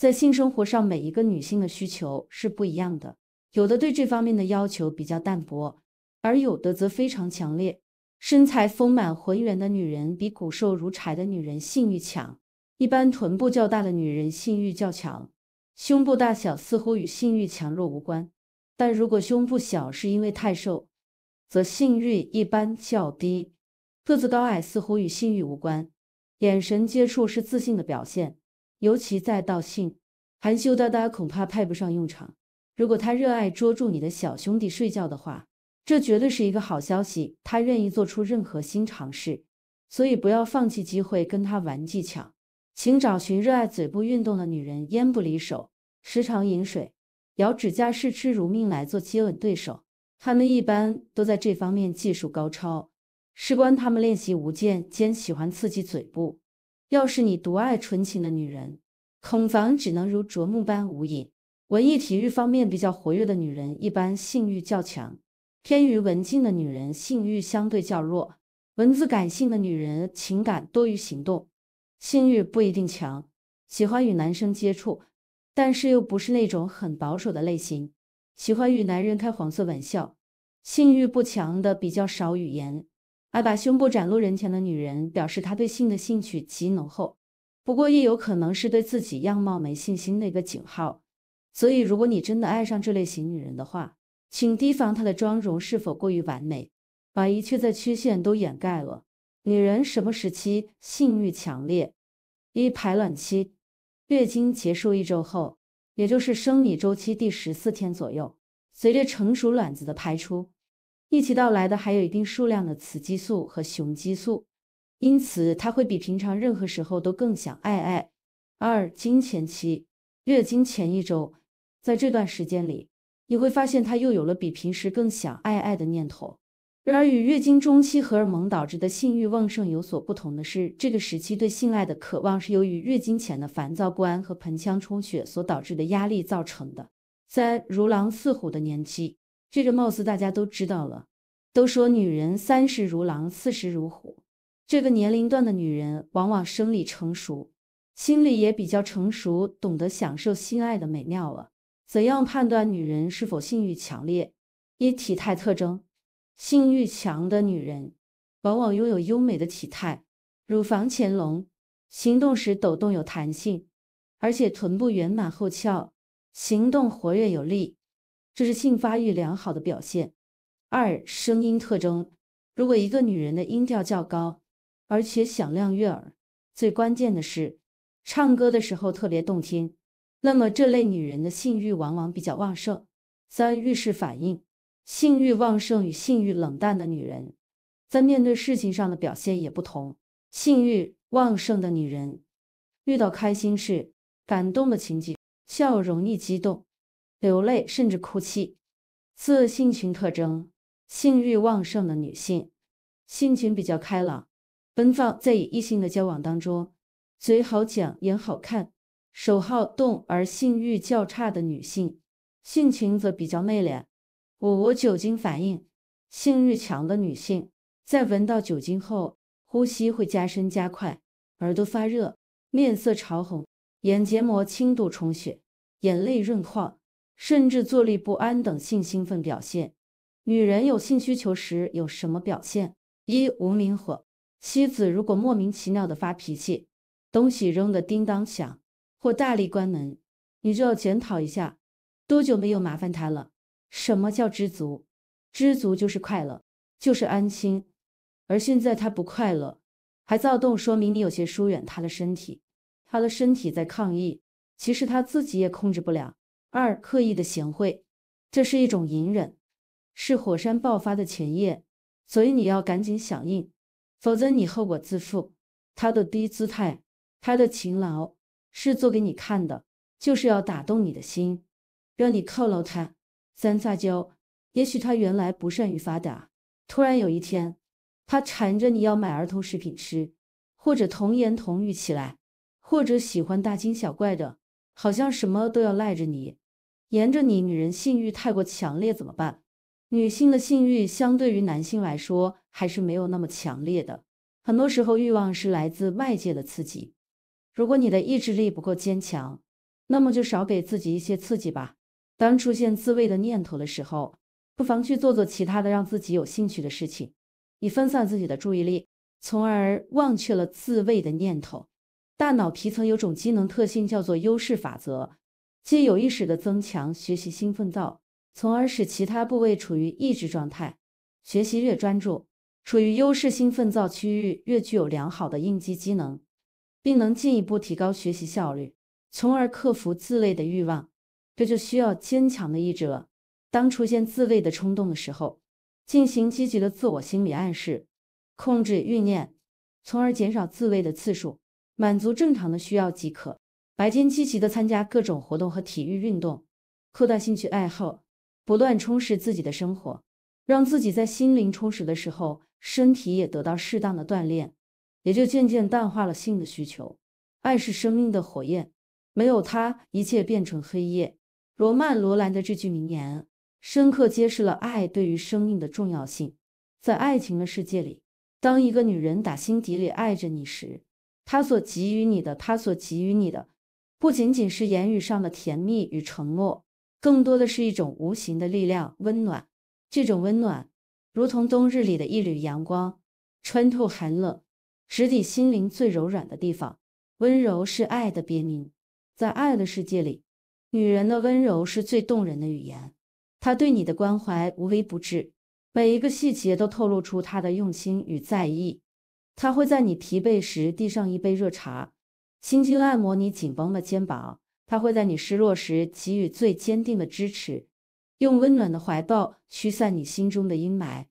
在性生活上，每一个女性的需求是不一样的，有的对这方面的要求比较淡薄，而有的则非常强烈。身材丰满浑圆的女人比骨瘦如柴的女人性欲强。一般臀部较大的女人性欲较强，胸部大小似乎与性欲强弱无关，但如果胸部小是因为太瘦，则性欲一般较低。个子高矮似乎与性欲无关，眼神接触是自信的表现。尤其在到性，含羞答答恐怕派不上用场。如果他热爱捉住你的小兄弟睡觉的话，这绝对是一个好消息。他愿意做出任何新尝试，所以不要放弃机会跟他玩技巧。请找寻热爱嘴部运动的女人，烟不离手，时常饮水，咬指甲，视吃如命来做接吻对手。他们一般都在这方面技术高超，事关他们练习无间，兼喜欢刺激嘴部。要是你独爱纯情的女人，恐房只能如啄木般无影。文艺体育方面比较活跃的女人，一般性欲较强；偏于文静的女人，性欲相对较弱。文字感性的女人，情感多于行动，性欲不一定强，喜欢与男生接触，但是又不是那种很保守的类型，喜欢与男人开黄色玩笑。性欲不强的比较少语言。爱把胸部展露人前的女人，表示她对性的兴趣极浓厚。不过，也有可能是对自己样貌没信心。那个井号，所以如果你真的爱上这类型女人的话，请提防她的妆容是否过于完美，把一切在缺陷都掩盖了。女人什么时期性欲强烈？一排卵期，月经结束一周后，也就是生理周期第十四天左右，随着成熟卵子的排出。一起到来的还有一定数量的雌激素和雄激素，因此他会比平常任何时候都更想爱爱。二经前期，月经前一周，在这段时间里，你会发现他又有了比平时更想爱爱的念头。然而，与月经中期荷尔蒙导致的性欲旺盛有所不同的是，这个时期对性爱的渴望是由于月经前的烦躁不安和盆腔充血所导致的压力造成的。三如狼似虎的年纪，这个貌似大家都知道了。都说女人三十如狼，四十如虎。这个年龄段的女人，往往生理成熟，心理也比较成熟，懂得享受性爱的美妙了。怎样判断女人是否性欲强烈？一、体态特征。性欲强的女人，往往拥有优美的体态，乳房前隆，行动时抖动有弹性，而且臀部圆满后翘，行动活跃有力，这是性发育良好的表现。二声音特征，如果一个女人的音调较高，而且响亮悦耳，最关键的是唱歌的时候特别动听，那么这类女人的性欲往往比较旺盛。三遇事反应，性欲旺盛与性欲冷淡的女人，在面对事情上的表现也不同。性欲旺盛的女人，遇到开心事、感动的情景，笑容易激动，流泪甚至哭泣。四性情特征。性欲旺盛的女性，性情比较开朗、奔放，在与异性的交往当中，嘴好讲、眼好看、手好动；而性欲较差的女性，性情则比较内敛。五、酒精反应：性欲强的女性在闻到酒精后，呼吸会加深加快，耳朵发热，面色潮红，眼结膜轻度充血，眼泪润眶，甚至坐立不安等性兴奋表现。女人有性需求时有什么表现？一无名火，妻子如果莫名其妙的发脾气，东西扔的叮当响，或大力关门，你就要检讨一下，多久没有麻烦她了？什么叫知足？知足就是快乐，就是安心。而现在他不快乐，还躁动，说明你有些疏远他的身体，他的身体在抗议。其实他自己也控制不了。二刻意的贤惠，这是一种隐忍。是火山爆发的前夜，所以你要赶紧响应，否则你后果自负。他的低姿态，他的勤劳，是做给你看的，就是要打动你的心，让你犒劳他。三撒娇，也许他原来不善于发达，突然有一天，他缠着你要买儿童食品吃，或者童言童语起来，或者喜欢大惊小怪的，好像什么都要赖着你，沿着你。女人性欲太过强烈怎么办？女性的性欲相对于男性来说还是没有那么强烈的，很多时候欲望是来自外界的刺激。如果你的意志力不够坚强，那么就少给自己一些刺激吧。当出现自慰的念头的时候，不妨去做做其他的让自己有兴趣的事情，以分散自己的注意力，从而忘却了自慰的念头。大脑皮层有种机能特性叫做优势法则，即有意识的增强学习兴奋灶。从而使其他部位处于抑制状态。学习越专注，处于优势兴奋灶区域越具有良好的应激机能，并能进一步提高学习效率，从而克服自慰的欲望。这就需要坚强的意志了。当出现自慰的冲动的时候，进行积极的自我心理暗示，控制欲念，从而减少自慰的次数，满足正常的需要即可。白天积极的参加各种活动和体育运动，扩大兴趣爱好。不断充实自己的生活，让自己在心灵充实的时候，身体也得到适当的锻炼，也就渐渐淡化了性的需求。爱是生命的火焰，没有它，一切变成黑夜。罗曼·罗兰的这句名言，深刻揭示了爱对于生命的重要性。在爱情的世界里，当一个女人打心底里爱着你时，她所给予你的，她所给予你的，不仅仅是言语上的甜蜜与承诺。更多的是一种无形的力量，温暖。这种温暖，如同冬日里的一缕阳光，穿透寒冷，直抵心灵最柔软的地方。温柔是爱的别名，在爱的世界里，女人的温柔是最动人的语言。她对你的关怀无微不至，每一个细节都透露出她的用心与在意。她会在你疲惫时递上一杯热茶，轻轻按摩你紧绷的肩膀。他会在你失落时给予最坚定的支持，用温暖的怀抱驱散你心中的阴霾。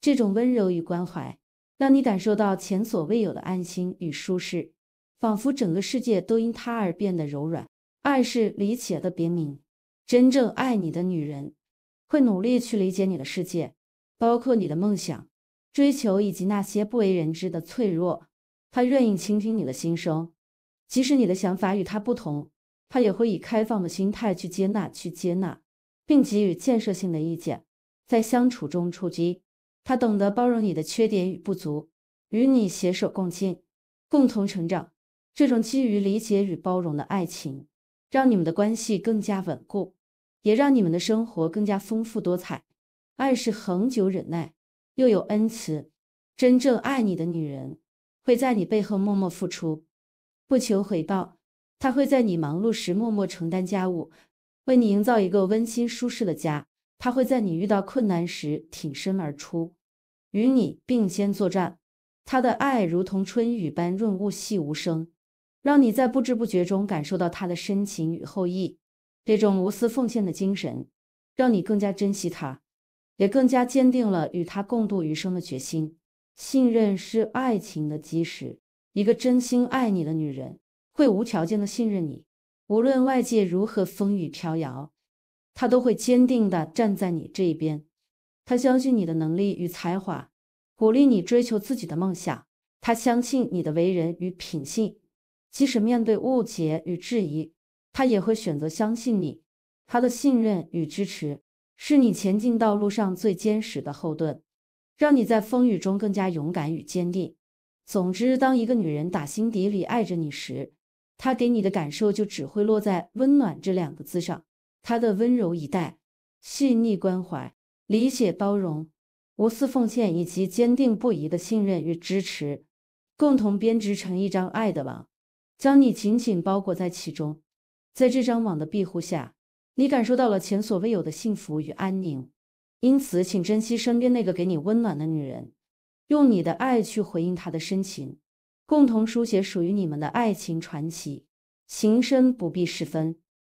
这种温柔与关怀，让你感受到前所未有的安心与舒适，仿佛整个世界都因他而变得柔软。爱是理解的别名，真正爱你的女人，会努力去理解你的世界，包括你的梦想、追求以及那些不为人知的脆弱。她愿意倾听你的心声，即使你的想法与她不同。他也会以开放的心态去接纳、去接纳，并给予建设性的意见，在相处中出击。他懂得包容你的缺点与不足，与你携手共进，共同成长。这种基于理解与包容的爱情，让你们的关系更加稳固，也让你们的生活更加丰富多彩。爱是恒久忍耐，又有恩慈。真正爱你的女人，会在你背后默默付出，不求回报。他会在你忙碌时默默承担家务，为你营造一个温馨舒适的家；他会在你遇到困难时挺身而出，与你并肩作战。他的爱如同春雨般润物细无声，让你在不知不觉中感受到他的深情与厚意。这种无私奉献的精神，让你更加珍惜他，也更加坚定了与他共度余生的决心。信任是爱情的基石，一个真心爱你的女人。会无条件的信任你，无论外界如何风雨飘摇，他都会坚定地站在你这一边。他相信你的能力与才华，鼓励你追求自己的梦想。他相信你的为人与品性，即使面对误解与质疑，他也会选择相信你。他的信任与支持，是你前进道路上最坚实的后盾，让你在风雨中更加勇敢与坚定。总之，当一个女人打心底里爱着你时，他给你的感受就只会落在“温暖”这两个字上，他的温柔以待、细腻关怀、理解包容、无私奉献以及坚定不移的信任与支持，共同编织成一张爱的网，将你紧紧包裹在其中。在这张网的庇护下，你感受到了前所未有的幸福与安宁。因此，请珍惜身边那个给你温暖的女人，用你的爱去回应她的深情。共同书写属于你们的爱情传奇。情深不必十分，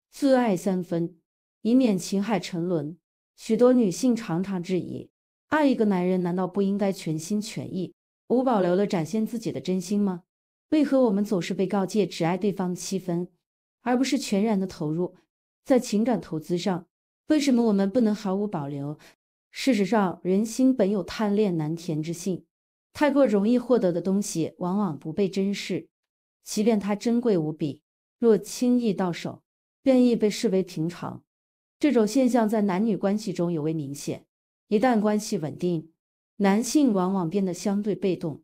自爱三分，以免情海沉沦。许多女性常常质疑，爱一个男人难道不应该全心全意、无保留地展现自己的真心吗？为何我们总是被告诫只爱对方七分，而不是全然的投入在情感投资上？为什么我们不能毫无保留？事实上，人心本有贪恋难填之性。太过容易获得的东西，往往不被珍视，即便它珍贵无比。若轻易到手，便易被视为平常。这种现象在男女关系中尤为明显。一旦关系稳定，男性往往变得相对被动，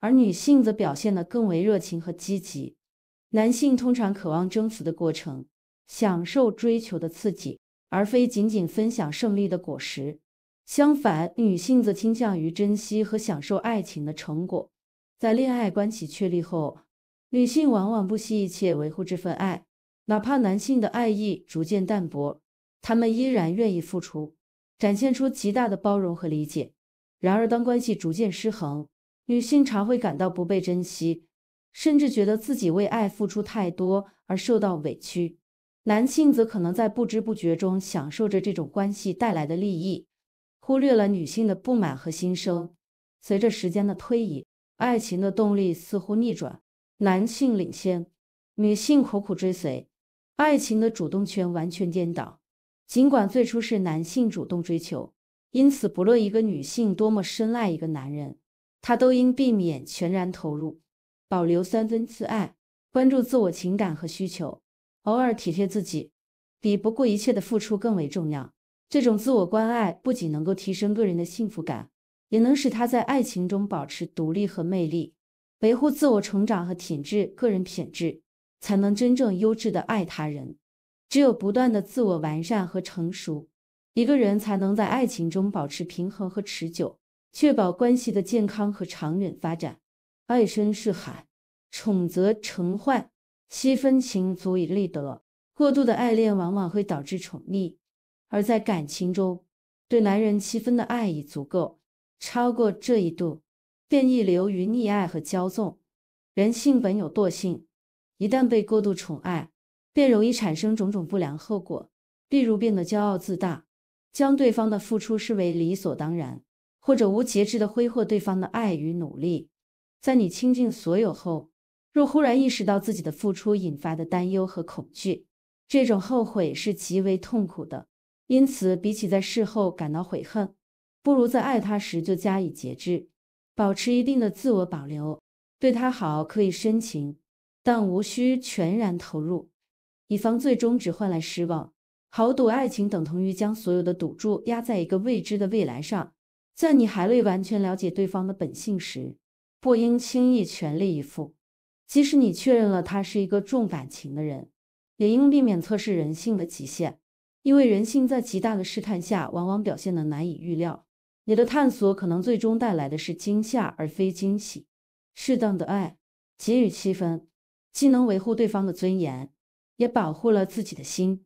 而女性则表现得更为热情和积极。男性通常渴望征服的过程，享受追求的刺激，而非仅仅分享胜利的果实。相反，女性则倾向于珍惜和享受爱情的成果。在恋爱关系确立后，女性往往不惜一切维护这份爱，哪怕男性的爱意逐渐淡薄，她们依然愿意付出，展现出极大的包容和理解。然而，当关系逐渐失衡，女性常会感到不被珍惜，甚至觉得自己为爱付出太多而受到委屈。男性则可能在不知不觉中享受着这种关系带来的利益。忽略了女性的不满和心声。随着时间的推移，爱情的动力似乎逆转，男性领先，女性苦苦追随，爱情的主动权完全颠倒。尽管最初是男性主动追求，因此不论一个女性多么深爱一个男人，她都应避免全然投入，保留三分自爱，关注自我情感和需求，偶尔体贴自己，比不顾一切的付出更为重要。这种自我关爱不仅能够提升个人的幸福感，也能使他在爱情中保持独立和魅力，维护自我成长和品质。个人品质才能真正优质的爱他人。只有不断的自我完善和成熟，一个人才能在爱情中保持平衡和持久，确保关系的健康和长远发展。爱深是海，宠则成患，七分情足以立德。过度的爱恋往往会导致宠溺。而在感情中，对男人七分的爱已足够，超过这一度，便易流于溺爱和骄纵。人性本有惰性，一旦被过度宠爱，便容易产生种种不良后果，例如变得骄傲自大，将对方的付出视为理所当然，或者无节制的挥霍对方的爱与努力。在你倾尽所有后，若忽然意识到自己的付出引发的担忧和恐惧，这种后悔是极为痛苦的。因此，比起在事后感到悔恨，不如在爱他时就加以节制，保持一定的自我保留。对他好可以深情，但无需全然投入，以防最终只换来失望。豪赌爱情等同于将所有的赌注压在一个未知的未来上，在你还未完全了解对方的本性时，不应轻易全力以赴。即使你确认了他是一个重感情的人，也应避免测试人性的极限。因为人性在极大的试探下，往往表现得难以预料。你的探索可能最终带来的是惊吓而非惊喜。适当的爱，给予七分，既能维护对方的尊严，也保护了自己的心。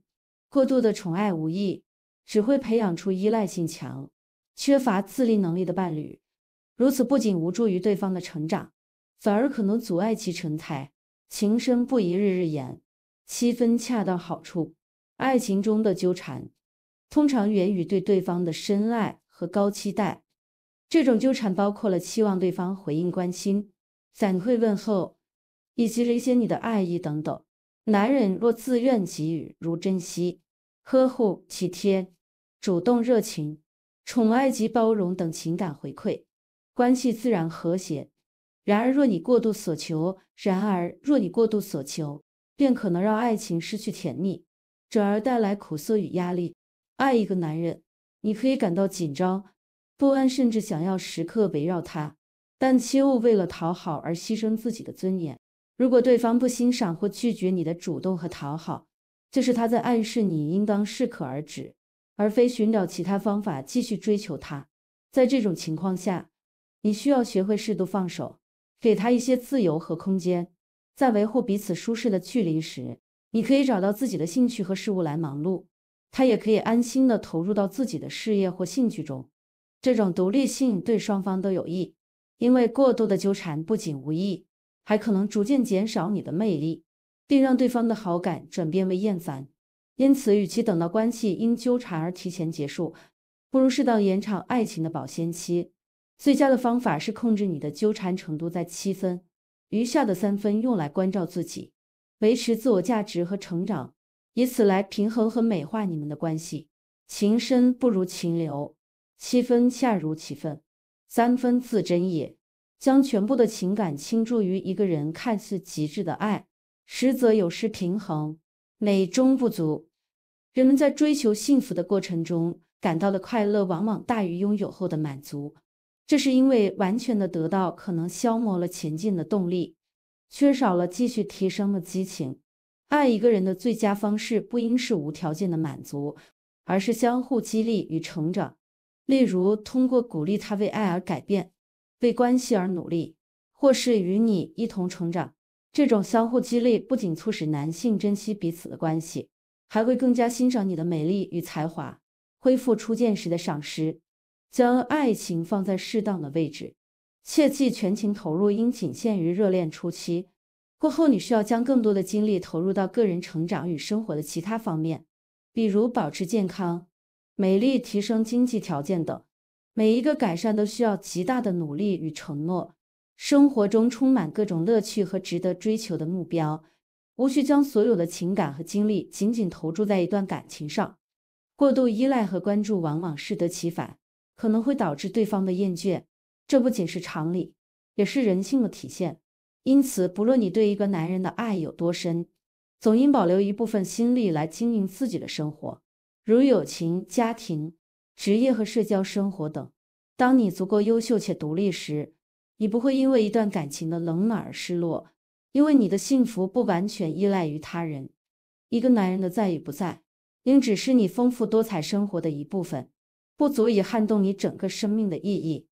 过度的宠爱无益，只会培养出依赖性强、缺乏自立能力的伴侣。如此不仅无助于对方的成长，反而可能阻碍其成才。情深不宜日日言，七分恰到好处。爱情中的纠缠，通常源于对对方的深爱和高期待。这种纠缠包括了期望对方回应关心、反馈问候，以及理解你的爱意等等。男人若自愿给予，如珍惜、呵护、体贴、主动、热情、宠爱及包容等情感回馈，关系自然和谐。然而，若你过度所求，然而若你过度所求，便可能让爱情失去甜蜜。转而带来苦涩与压力。爱一个男人，你可以感到紧张、不安，甚至想要时刻围绕他，但切勿为了讨好而牺牲自己的尊严。如果对方不欣赏或拒绝你的主动和讨好，这是他在暗示你应当适可而止，而非寻找其他方法继续追求他。在这种情况下，你需要学会适度放手，给他一些自由和空间。在维护彼此舒适的距离时。你可以找到自己的兴趣和事物来忙碌，他也可以安心的投入到自己的事业或兴趣中。这种独立性对双方都有益，因为过度的纠缠不仅无益，还可能逐渐减少你的魅力，并让对方的好感转变为厌烦。因此，与其等到关系因纠缠而提前结束，不如适当延长爱情的保鲜期。最佳的方法是控制你的纠缠程度在七分，余下的三分用来关照自己。维持自我价值和成长，以此来平衡和美化你们的关系。情深不如情留，七分恰如其分，三分自真也。将全部的情感倾注于一个人，看似极致的爱，实则有失平衡，美中不足。人们在追求幸福的过程中，感到的快乐，往往大于拥有后的满足，这是因为完全的得到可能消磨了前进的动力。缺少了继续提升的激情，爱一个人的最佳方式不应是无条件的满足，而是相互激励与成长。例如，通过鼓励他为爱而改变，为关系而努力，或是与你一同成长。这种相互激励不仅促使男性珍惜彼此的关系，还会更加欣赏你的美丽与才华，恢复初见时的赏识，将爱情放在适当的位置。切记全情投入应仅限于热恋初期，过后你需要将更多的精力投入到个人成长与生活的其他方面，比如保持健康、美丽、提升经济条件等。每一个改善都需要极大的努力与承诺。生活中充满各种乐趣和值得追求的目标，无需将所有的情感和精力仅仅投注在一段感情上。过度依赖和关注往往适得其反，可能会导致对方的厌倦。这不仅是常理，也是人性的体现。因此，不论你对一个男人的爱有多深，总应保留一部分心力来经营自己的生活，如友情、家庭、职业和社交生活等。当你足够优秀且独立时，你不会因为一段感情的冷暖而失落，因为你的幸福不完全依赖于他人。一个男人的在与不在，应只是你丰富多彩生活的一部分，不足以撼动你整个生命的意义。